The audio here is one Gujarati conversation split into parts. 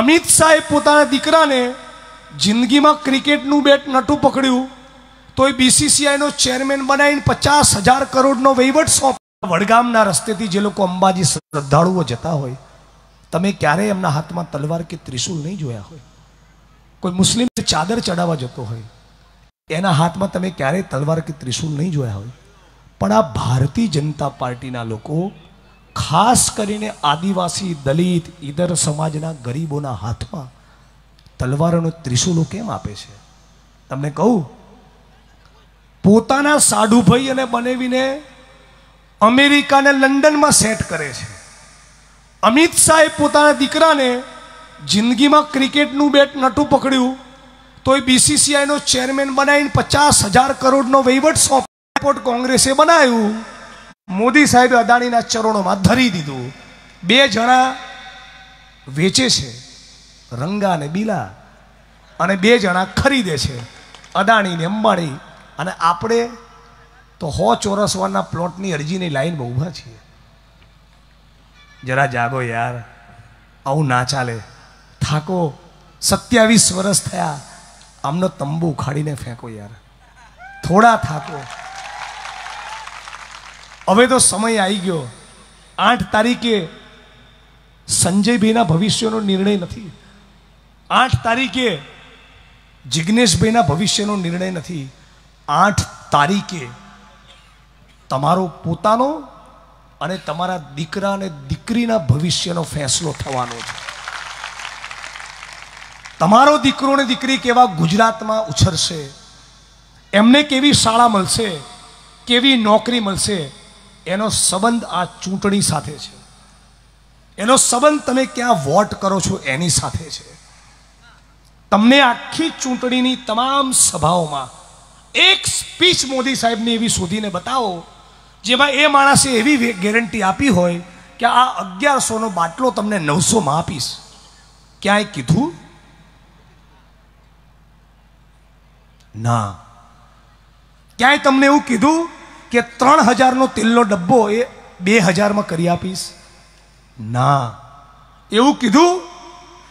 અમિત શાહે પોતાના દીકરાને જિંદગીમાં ક્રિકેટનું બેટ નટું પકડ્યું તો એ બીસીસીઆઈનો ચેરમેન બનાવીને પચાસ હજાર કરોડનો વહીવટ સોંપ વડગામના રસ્તેથી જે લોકો અંબાજી શ્રદ્ધાળુઓ જતા હોય તમે ક્યારેય એમના હાથમાં તલવાર કે ત્રિશુલ નહીં જોયા હોય કોઈ મુસ્લિમ ચાદર ચડાવવા જતો હોય એના હાથમાં તમે ક્યારેય તલવાર કે ત્રિશુલ નહીં જોયા હોય પણ આ ભારતીય જનતા પાર્ટીના લોકો ખાસ કરીને આદિવાસી દલિત ઈદર સમાજના ગરીબોના હાથમાં તલવારોનું ત્રિશુલો કેમ આપે છે તમને કહું પોતાના સાઢુભાઈ અને બનેવીને અમેરિકાને લંડનમાં સેટ કરે છે અમિત શાહે પોતાના દીકરાને જિંદગીમાં ક્રિકેટનું બેટ નટું પકડ્યું તો એ બીસીસીઆઈનો ચેરમેન બનાવીને પચાસ હજાર કરોડનો વહીવટ સોંપ કોંગ્રેસે બનાવ્યું મોદી સાહેબે અદાણીના ચરણોમાં ધરી દીધું બે જણા વેચે છે રંગા અને બીલા અને બે જણા ખરીદે છે અદાણીને અંબાણી અને આપણે તો હો ચોરસવાના પ્લોટની અરજીની લાઈનમાં ઊભા છીએ જરા જાગો યાર આવું ના ચાલે થાકો સત્યાવીસ વર્ષ થયા આમનો તંબુ ઉખાડીને ફેંકો યાર થોડા થાકો હવે તો સમય આવી ગયો આઠ તારીખે સંજયભાઈના ભવિષ્યનો નિર્ણય નથી આઠ તારીખે જિજ્ઞેશભાઈના ભવિષ્યનો નિર્ણય નથી આઠ તારીખે તમારો પોતાનો અને તમારા દીકરા અને દીકરીના ભવિષ્યનો ફેંસલો થવાનો છે તમારો દીકરો અને દીકરી કેવા ગુજરાતમાં ઉછરશે એમને કેવી શાળા મળશે કેવી નોકરી મળશે એનો સંબંધ આ ચૂંટણી સાથે છે એનો સંબંધ તમે ક્યાં વોટ કરો છો એની સાથે છે તમને આખી ચૂંટણીની તમામ સભાઓમાં એક સ્પીચ મોદી સાહેબની એવી શોધીને બતાવો જેમાં એ માણસે એવી ગેરંટી આપી હોય કે આ અગિયારસોનો બાટલો તમને નવસોમાં આપીશ ક્યાંય કીધું ના ક્યાંય તમને એવું કીધું કે ત્રણ હજારનો તેલનો ડબ્બો એ બે હજારમાં કરી આપીશ ના એવું કીધું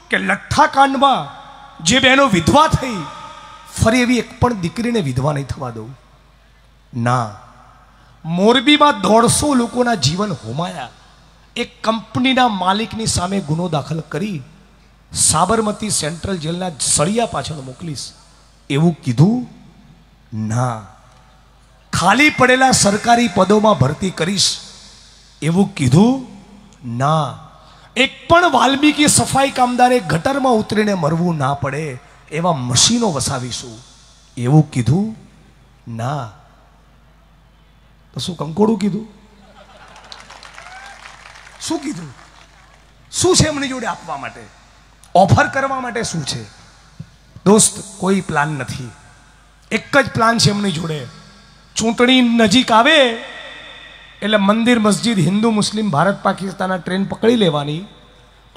કે લઠ્ઠાકાંડમાં જે બહેનો વિધવા થઈ ફરી એવી એક પણ દીકરીને વિધવા નહીં થવા દઉં ના મોરબીમાં દોઢસો લોકોના જીવન હોમાયા એક કંપનીના માલિકની સામે ગુનો દાખલ કરી સાબરમતી સેન્ટ્રલ જેલના સળિયા પાછળ મોકલીશ એવું કીધું ના ખાલી પડેલા સરકારી પદોમાં ભરતી કરીશ એવું કીધું ના એક પણ વાલ્મીકી સફાઈ કામદારે ગટરમાં ઉતરીને મરવું ના પડે એવા મશીનો વસાવીશું એવું કીધું ના તો શું કંકોડું કીધું શું કીધું શું છે એમની જોડે આપવા માટે ઓફર કરવા માટે શું છે દોસ્ત કોઈ પ્લાન નથી એક જ પ્લાન છે એમની જોડે ચૂંટણી નજીક આવે એટલે મંદિર મસ્જિદ હિન્દુ મુસ્લિમ ભારત પાકિસ્તાનના ટ્રેન પકડી લેવાની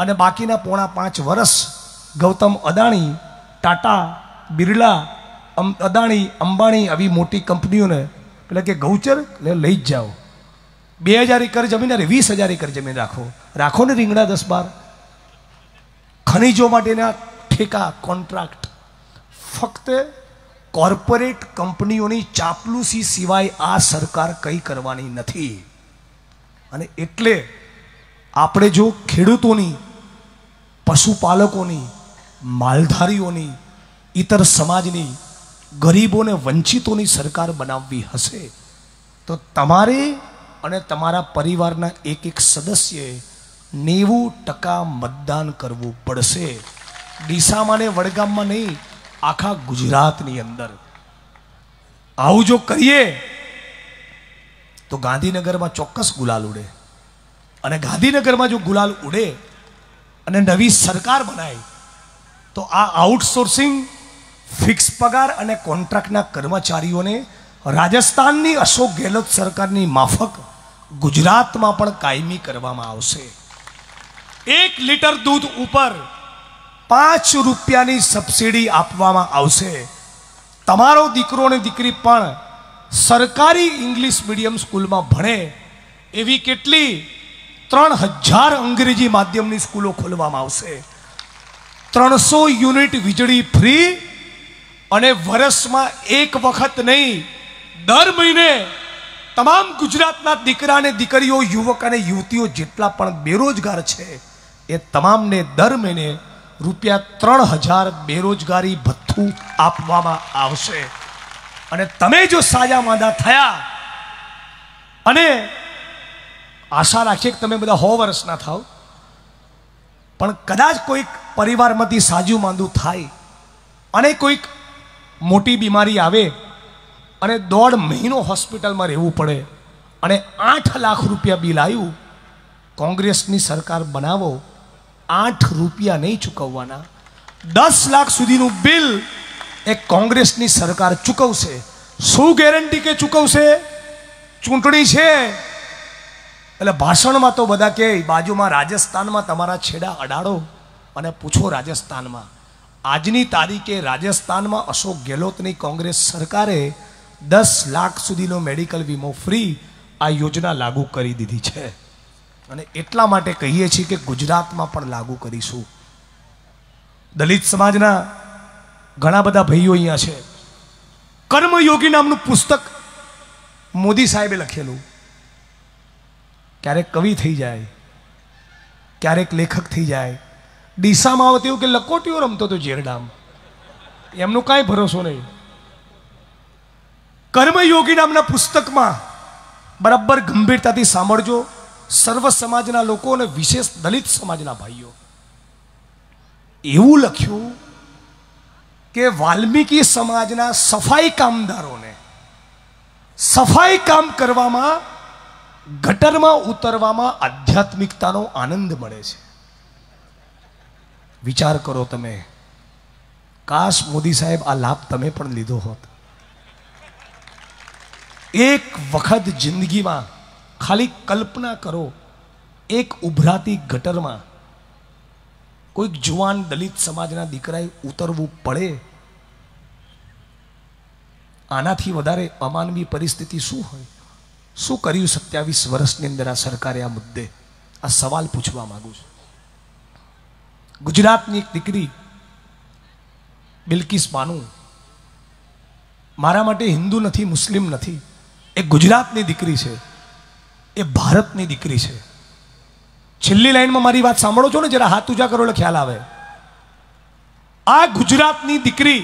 અને બાકીના પોણા પાંચ વર્ષ ગૌતમ અદાણી ટાટા બિરલા અદાણી અંબાણી આવી મોટી કંપનીઓને એટલે કે ગૌચર લઈ જ જાઓ બે હજાર એકર જમીન અરે વીસ હજાર એકર જમીન રાખો રાખો ને રીંગણા દસ બાર ખનીજો માટેના ઠેકા કોન્ટ્રાક્ટ ફક્ત કોર્પોરેટ કંપનીઓની ચાપલુસી સિવાય આ સરકાર કંઈ કરવાની નથી અને એટલે આપણે જો ખેડૂતોની પશુપાલકોની માલધારીઓની ઇતર સમાજની ગરીબોને વંચિતોની સરકાર બનાવવી હશે તો તમારે અને તમારા પરિવારના એક એક સદસ્યએ નેવું ટકા મતદાન કરવું પડશે ડીસામાં ને વડગામમાં નહીં આખા ગુજરાતની અંદર આવું જો કરીએ તો ગાંધીનગરમાં ચોક્કસ ગુલાલ ઉડે અને ગાંધીનગરમાં જો ગુલાલ ઉડે અને નવી સરકાર બનાવી તો આ આઉટસોર્સિંગ ફિક્સ પગાર અને કોન્ટ્રાક્ટના કર્મચારીઓને રાજસ્થાનની અશોક ગેહલોત સરકારની માફક ગુજરાતમાં પણ કાયમી કરવામાં આવશે એક લીટર દૂધ ઉપર પાંચ રૂપિયાની સબસિડી આપવામાં આવશે તમારો દીકરો અને દીકરી પણ સરકારી ઇંગ્લિશ મીડિયમ સ્કૂલમાં ભણે એવી કેટલી ત્રણ હજાર અંગ્રેજી માધ્યમની સ્કૂલો ખોલવામાં આવશે ત્રણસો યુનિટ વીજળી ફ્રી અને વર્ષમાં એક વખત નહીં દર મહિને તમામ ગુજરાતના દીકરા અને દીકરીઓ યુવક અને યુવતીઓ જેટલા પણ બેરોજગાર છે એ તમામને દર મહિને રૂપિયા ત્રણ હજાર બેરોજગારી ભથ્થું આપવામાં આવશે અને તમે જો સાજા માંદા થયા અને આશા રાખીએ કે તમે બધા હો વર્ષના થાવ પણ કદાચ કોઈક પરિવારમાંથી સાજું માંદું થાય અને કોઈક મોટી બીમારી આવે અને દોઢ મહિનો હોસ્પિટલમાં રહેવું પડે અને આઠ લાખ રૂપિયા બિલ આવ્યું કોંગ્રેસની સરકાર બનાવો આઠ રૂપિયા નહીં ચૂકવવાના દસ લાખ સુધીનું બિલ એ કોંગ્રેસની સરકાર ચૂકવશે શું ગેરંટી કે ચૂકવશે ચૂંટણી છે એટલે ભાષણમાં તો બધા કહે બાજુમાં રાજસ્થાનમાં તમારા છેડા અડાડો અને પૂછો રાજસ્થાનમાં આજની તારીખે રાજસ્થાનમાં અશોક ગેહલોતની કોંગ્રેસ સરકારે દસ લાખ સુધીનો મેડિકલ વીમો ફ્રી આ યોજના લાગુ કરી દીધી છે અને એટલા માટે કહીએ છીએ કે ગુજરાતમાં પણ લાગુ કરીશું દલિત સમાજના ઘણા બધા ભાઈઓ અહીંયા છે કર્મયોગી નામનું પુસ્તક મોદી સાહેબે લખેલું ક્યારેક કવિ થઈ જાય ક્યારેક લેખક થઈ જાય ડીસામાં આવતી એવું કે લકોટીઓ રમતો હતો ઝેરડામ એમનો કાંઈ ભરોસો નહીં કર્મયોગી નામના પુસ્તકમાં બરાબર ગંભીરતાથી સાંભળજો સર્વ સમાજના લોકો અને વિશેષ દલિત સમાજના ભાઈઓ એવું લખ્યું કે વાલ્મીકી સમાજના સફાઈ કામદારોને સફાઈ કામ કરવામાં ગટરમાં ઉતરવામાં આધ્યાત્મિકતાનો આનંદ મળે છે વિચાર કરો તમે કાશ મોદી સાહેબ આ લાભ તમે પણ લીધો હોત એક વખત જિંદગીમાં ખાલી કલ્પના કરો એક ઉભરાતી ગટરમાં કોઈક જુવાન દલિત સમાજના દીકરાએ ઉતરવું પડે આનાથી વધારે અમાનવી પરિસ્થિતિ શું હોય શું કર્યું સત્યાવીસ વર્ષની અંદર આ સરકારે આ મુદ્દે આ સવાલ પૂછવા માગું છું ગુજરાતની એક દીકરી બિલકિસ માનું મારા માટે હિન્દુ નથી મુસ્લિમ નથી એ ગુજરાતની દીકરી છે એ ભારતની દીકરી છે છેલ્લી લાઈનમાં મારી વાત સાંભળો છો ને જરા હાથ ઉજા કરો એટલે ખ્યાલ આવે આ ગુજરાતની દીકરી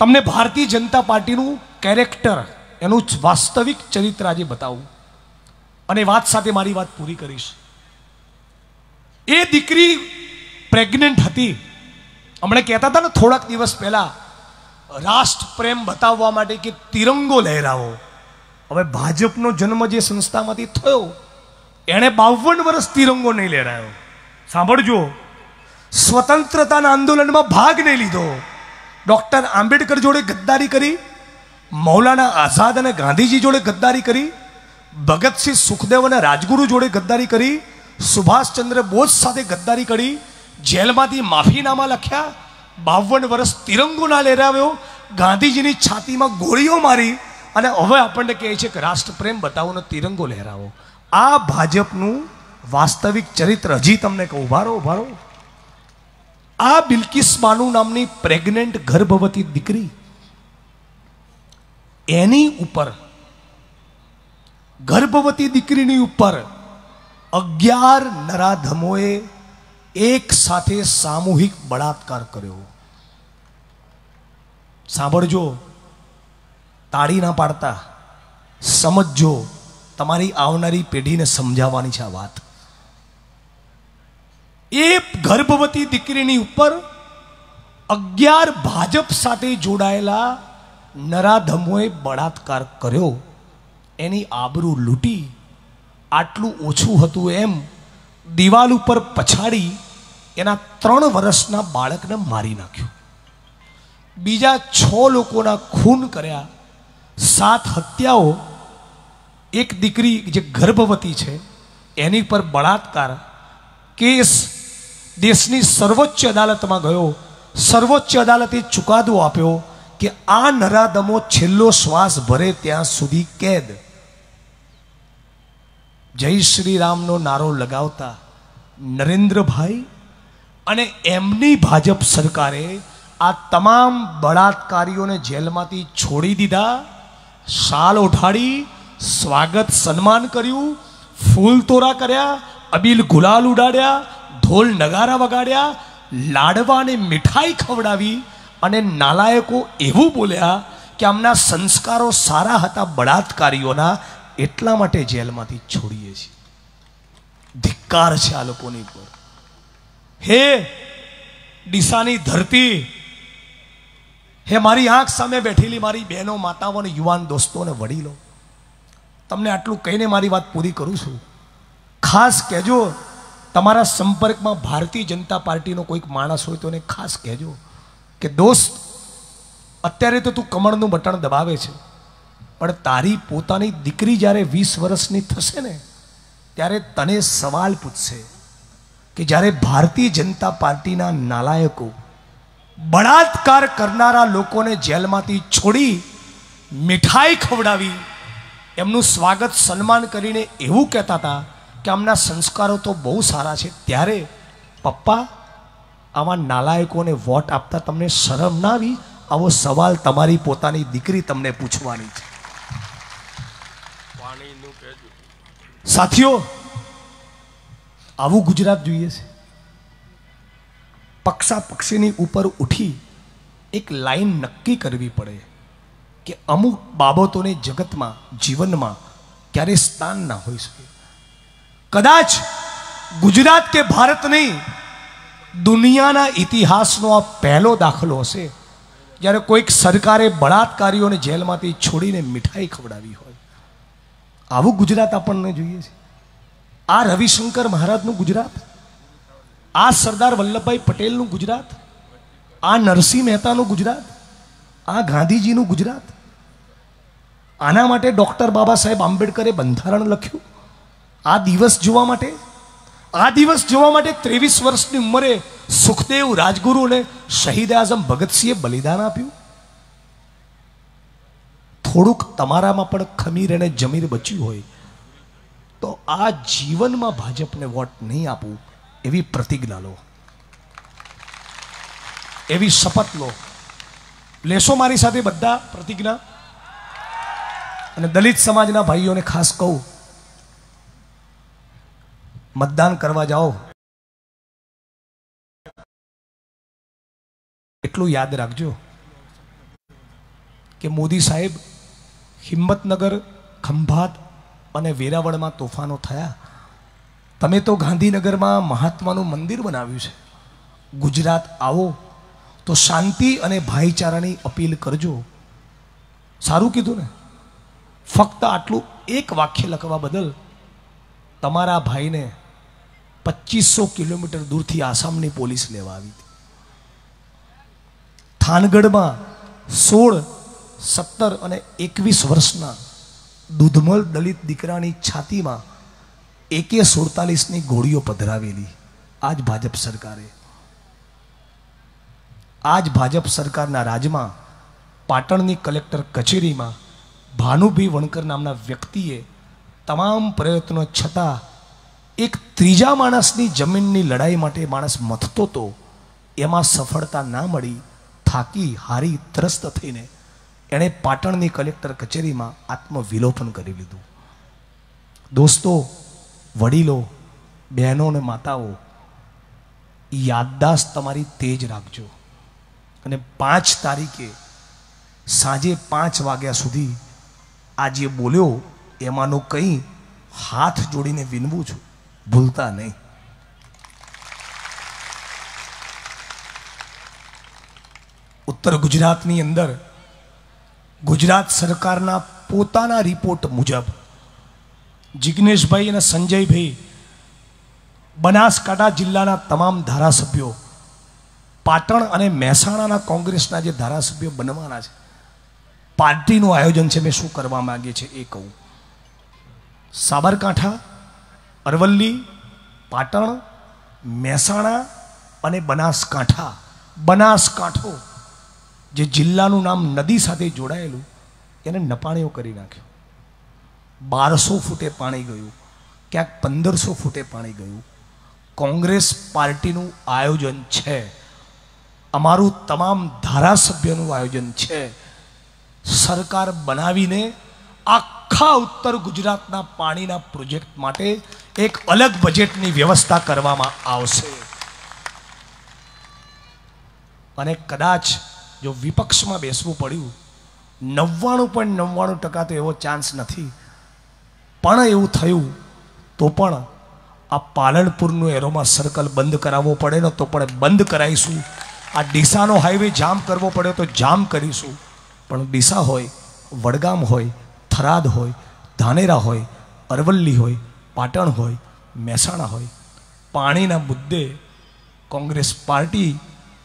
તમને ભારતીય જનતા પાર્ટીનું કેરેક્ટર એનું વાસ્તવિક ચરિત્ર આજે બતાવું અને વાત સાથે મારી વાત પૂરી કરીશ એ દીકરી પ્રેગ્નન્ટ હતી હમણે કહેતા હતા ને થોડાક દિવસ પહેલાં રાષ્ટ્ર પ્રેમ બતાવવા માટે કે તિરંગો લહેરાવો હવે ભાજપનો જન્મ જે સંસ્થામાંથી થયો એણે બાવન વર્ષ તિરંગો નહીં લહેરાયો સાંભળજો સ્વતંત્રતાના આંદોલનમાં ભાગ નહીં લીધો ડૉક્ટર આંબેડકર જોડે ગદ્દારી કરી મૌલાના આઝાદ અને ગાંધીજી જોડે ગદ્દારી કરી ભગતસિંહ સુખદેવ અને રાજગુરુ જોડે ગદ્દારી કરી સુભાષચંદ્ર બોઝ સાથે ગદ્દારી કરી જેલમાંથી માફીનામા લખ્યા બાવન વર્ષ તિરંગો ના લહેરાવ્યો ગાંધીજીની છાતીમાં ગોળીઓ મારી અને હવે આપણને કહે છે કે રાષ્ટ્રપ્રેમ બતાવો ને તિરંગો લહેરાવો આ ભાજપનું વાસ્તવિક ચરિત્ર હજી તમને કહું ઉભારો ઉભારો આ બિલકિસ બાનુ નામની પ્રેગ્નેન્ટ ગર્ભવતી દીકરી એની ઉપર ગર્ભવતી દીકરીની ઉપર અગિયાર નરાધમોએ એક સાથે સામૂહિક બળાત્કાર કર્યો સાંભળજો તાળી ના પાડતા સમજો તમારી આવનારી પેઢીને સમજાવવાની છે આ વાત એ ગર્ભવતી દીકરીની ઉપર અગિયાર ભાજપ સાથે જોડાયેલા નરાધમોએ બળાત્કાર કર્યો એની આબરૂ લૂંટી આટલું ઓછું હતું એમ દિવાલ ઉપર પછાડી એના ત્રણ વર્ષના બાળકને મારી નાખ્યું બીજા છ લોકોના ખૂન કર્યા સાત હત્યાઓ એક દીકરી જે ગર્ભવતી છે એની પર બળાત્કાર કેસ દેશની સર્વોચ્ચ અદાલતમાં ગયો સર્વોચ્ચ અદાલતે ચુકાદો આપ્યો કે આ નરાધમો છેલ્લો શ્વાસ ભરે ત્યાં સુધી કેદ જય શ્રી રામનો નારો લગાવતા નરેન્દ્રભાઈ અને એમની ભાજપ સરકારે આ તમામ બળાત્કારીઓને જેલમાંથી છોડી દીધા શાલ ઉઠાડી સ્વાગત સન્માન કર્યું ફૂલ તોરા કર્યા અબીલ ગુલાલ ઉડાડ્યા ઢોલ નગારા વગાડ્યા લાડવાને મીઠાઈ ખવડાવી અને નાલાયકો એવું બોલ્યા કે આમના સંસ્કારો સારા હતા બળાત્કારીઓના એટલા માટે જેલમાંથી છોડીએ છીએ ધિક્કાર છે આ લોકોની ઉપર હે ડીસાની ધરતી હે મારી આંખ સામે બેઠેલી મારી બહેનો માતાઓ અને યુવાન દોસ્તોને વડીલો તમને આટલું કહીને મારી વાત પૂરી કરું છું ખાસ કહેજો તમારા સંપર્કમાં ભારતીય જનતા પાર્ટીનો કોઈક માણસ હોય તો એને ખાસ કહેજો કે દોસ્ત અત્યારે તો તું કમળનું બટણ દબાવે છે પણ તારી પોતાની દીકરી જ્યારે વીસ વર્ષની થશે ને ત્યારે તને સવાલ પૂછશે કે જ્યારે ભારતીય જનતા પાર્ટીના નાલાયકો બળાત્કાર કરનારા લોકોને જેલમાંથી છોડી મીઠાઈ ખવડાવી એમનું સ્વાગત સન્માન કરીને એવું કહેતા હતા કે આમના સંસ્કારો તો બહુ સારા છે ત્યારે પપ્પા આમાં નાલાયકોને વોટ આપતા તમને શરમ ના આવી આવો સવાલ તમારી પોતાની દીકરી તમને પૂછવાની છે સાથીઓ આવું ગુજરાત જોઈએ છે પક્ષા પક્ષીની ઉપર ઉઠી એક લાઈન નક્કી કરવી પડે કે અમુક બાબતોને જગતમાં જીવનમાં ક્યારે સ્થાન ના હોઈ શકે કદાચ ગુજરાત કે ભારત નહીં દુનિયાના ઇતિહાસનો આ પહેલો દાખલો હશે જ્યારે કોઈક સરકારે બળાત્કારીઓને જેલમાંથી છોડીને મીઠાઈ ખવડાવી હોય આવું ગુજરાત આપણને જોઈએ છે આ રવિશંકર મહારાજનું ગુજરાત આ સરદાર વલ્લભભાઈ પટેલનું ગુજરાત આ નરસિંહ મહેતાનું ગુજરાત આ ગાંધીજીનું ગુજરાત આના માટે ડૉક્ટર બાબા સાહેબ આંબેડકરે બંધારણ લખ્યું આ દિવસ જોવા માટે આ દિવસ જોવા માટે ત્રેવીસ વર્ષની ઉંમરે સુખદેવ રાજગુરુ અને શહીદ આઝમ ભગતસિંહે બલિદાન આપ્યું થોડુંક તમારામાં પણ ખમીર અને જમીર બચ્યું હોય તો આ જીવનમાં ભાજપને વોટ નહીં આપવું એવી પ્રતિજ્ઞા લો એવી શપથ લો લેશો મારી સાથે બધા પ્રતિજ્ઞા અને દલિત સમાજના ભાઈઓને ખાસ કહું મતદાન કરવા જાઓ એટલું યાદ રાખજો કે મોદી સાહેબ હિંમતનગર ખંભાત અને વેરાવળમાં તોફાનો થયા તમે તો ગાંધીનગરમાં મહાત્માનું મંદિર બનાવ્યું છે ગુજરાત આવો તો શાંતિ અને ભાઈચારાની અપીલ કરજો સારું કીધું ને ફક્ત આટલું એક વાક્ય લખવા બદલ તમારા ભાઈને પચીસો કિલોમીટર દૂરથી આસામની પોલીસ લેવા આવી હતી થાનગઢમાં સોળ સત્તર અને એકવીસ વર્ષના દૂધમલ દલિત દીકરાની છાતીમાં એકે સુડતાલીસની ગોળીઓ પધરાવેલી આજ ભાજપ સરકારે આજ ભાજપ સરકારના રાજમાં પાટણની કલેક્ટર કચેરીમાં ભાનુભી વણકર નામના વ્યક્તિએ તમામ પ્રયત્નો છતાં એક ત્રીજા માણસની જમીનની લડાઈ માટે માણસ મથતો તો એમાં સફળતા ના મળી થાકી હારી ત્રસ્ત થઈને એણે પાટણની કલેક્ટર કચેરીમાં આત્મવિલોપન કરી લીધું દોસ્તો વડીલો બહેનો અને માતાઓ યાદદાસ્ત તમારી તેજ રાખજો અને પાંચ તારીખે સાંજે પાંચ વાગ્યા સુધી આ જે બોલ્યો એમાંનું કંઈ હાથ જોડીને વિનવું છું ભૂલતા નહીં ઉત્તર ગુજરાતની અંદર ગુજરાત સરકારના પોતાના રિપોર્ટ મુજબ જિગ્નેશભાઈ અને સંજયભાઈ બનાસકાંઠા જિલ્લાના તમામ ધારાસભ્યો પાટણ અને મહેસાણાના કોંગ્રેસના જે ધારાસભ્યો બનવાના છે પાર્ટીનું આયોજન છે મેં શું કરવા માગીએ છીએ એ કહું સાબરકાંઠા અરવલ્લી પાટણ મહેસાણા અને બનાસકાંઠા બનાસકાંઠો જે જિલ્લાનું નામ નદી સાથે જોડાયેલું એને નપાણીઓ કરી નાખ્યું બારસો ફૂટે પાણી ગયું ક્યાંક પંદરસો ફૂટે પાણી ગયું કોંગ્રેસ પાર્ટીનું આયોજન છે અમારું તમામ ધારાસભ્યનું આયોજન છે સરકાર બનાવીને આખા ઉત્તર ગુજરાતના પાણીના પ્રોજેક્ટ માટે એક અલગ બજેટની વ્યવસ્થા કરવામાં આવશે અને કદાચ જો વિપક્ષમાં બેસવું પડ્યું નવ્વાણું પણ નવ્વાણું ટકા તો એવો ચાન્સ નથી પણ એવું થયું તો પણ આ પાલનપુરનું એરોમાં સર્કલ બંધ કરાવવો પડે ને તો પણ બંધ કરાવીશું આ ડીસાનો હાઈવે જામ કરવો પડે તો જામ કરીશું પણ ડીસા હોય વડગામ હોય થરાદ હોય ધાનેરા હોય અરવલ્લી હોય પાટણ હોય મહેસાણા હોય પાણીના મુદ્દે કોંગ્રેસ પાર્ટી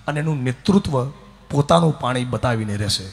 અને એનું નેતૃત્વ પોતાનું પાણી બતાવીને રહેશે